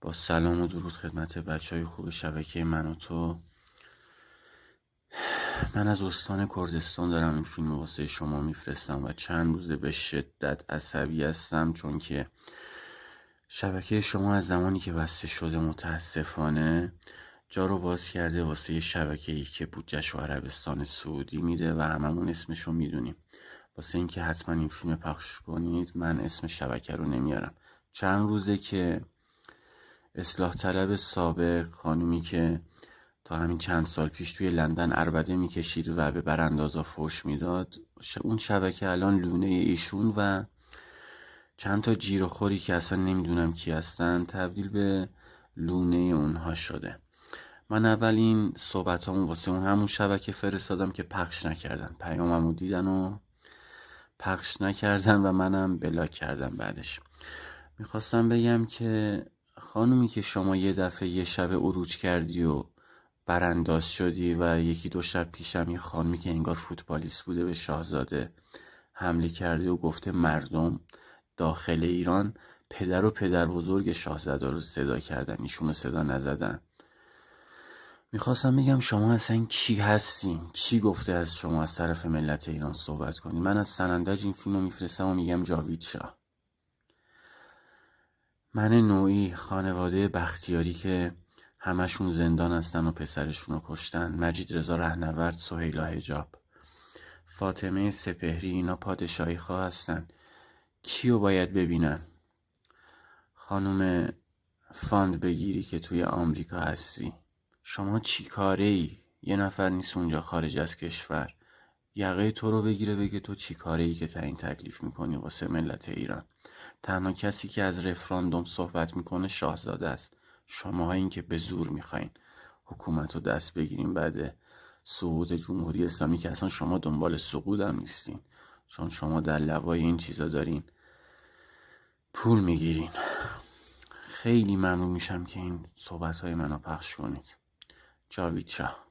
با سلام و درود خدمت بچه های خوب شبکه من و تو من از استان کردستان دارم این فیلم واسه شما میفرستم و چند روزه به شدت عصبی هستم چون که شبکه شما از زمانی که بسته شده متاسفانه جا رو باز کرده واسه شبکه ای که بودجش و عربستان سعودی میده و هممون اسمش رو میدونیم واسه اینکه حتما این فیلم پخش کنید من اسم شبکه رو نمیارم چند روزه که اصلاح طلب سابق خانومی که تا همین چند سال پیش توی لندن اربده میکشید و به براندازا فوش میداد اون شبکه الان لونه ایشون و چند تا جیر خوری که اصلا نمیدونم کی هستن تبدیل به لونه اونها شده من اول این صحبت همون واسه اون همون شبکه فرستادم که پخش نکردن پیاممو دیدن و پخش نکردن و منم بلاک کردم بعدش میخواستم بگم که خانومی که شما یه دفعه یه شب عروج کردی و برانداز شدی و یکی دو شب پیشم یه خانمی که انگار فوتبالیست بوده به شاهزاده حمله کرده و گفته مردم داخل ایران پدر و پدر بزرگ شاهزاده رو صدا کردن ایشون رو صدا نزدن میخواستم بگم شما اصلا کی هستین چی گفته از شما از طرف ملت ایران صحبت کنید من از سنندج این فیلم رو میفرستم و میگم جاوید شاه من نوعی خانواده بختیاری که همشون زندان هستن و پسرشون رو کشتن مجید رضا رهنورد سهیلا هجاب فاطمه سپهری اینا پادشاهی خواه هستن کیو باید ببینن خانم فاند بگیری که توی آمریکا هستی شما چی کاره ای؟ یه نفر نیست اونجا خارج از کشور یقه تو رو بگیره بگه تو چی کاره ای که این تکلیف میکنی واسه ملت ایران تنها کسی که از رفراندوم صحبت میکنه شاهزاده است شما این که به زور میخواین حکومت رو دست بگیریم بعد سقوط جمهوری اسلامی که اصلا شما دنبال سقوط هم نیستین چون شما در لوای این چیزا دارین پول میگیرین خیلی ممنون میشم که این صحبت های منو پخش کنید جاوید شاه